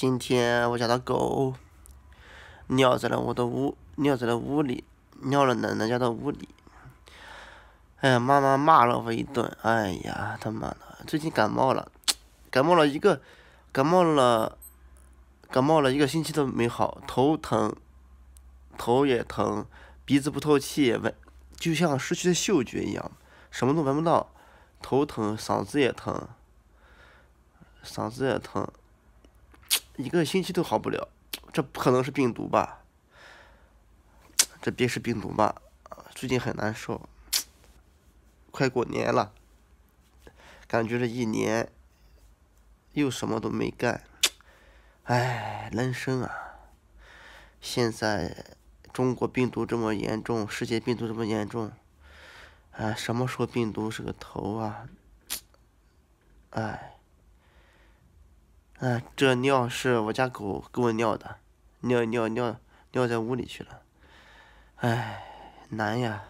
今天我家的狗尿在了我的屋，尿在了屋里，尿了奶奶家的屋里。哎呀，妈妈骂了我一顿。哎呀，他妈的！最近感冒了，感冒了一个，感冒了，感冒了一个星期都没好。头疼，头也疼，鼻子不透气，闻就像失去了嗅觉一样，什么都闻不到。头疼，嗓子也疼，嗓子也疼。一个星期都好不了，这不可能是病毒吧？这别是病毒吧？最近很难受，快过年了，感觉这一年又什么都没干，唉，人生啊！现在中国病毒这么严重，世界病毒这么严重，唉，什么时候病毒是个头啊？唉。哎，这尿是我家狗给我尿的，尿尿尿尿在屋里去了，哎，难呀。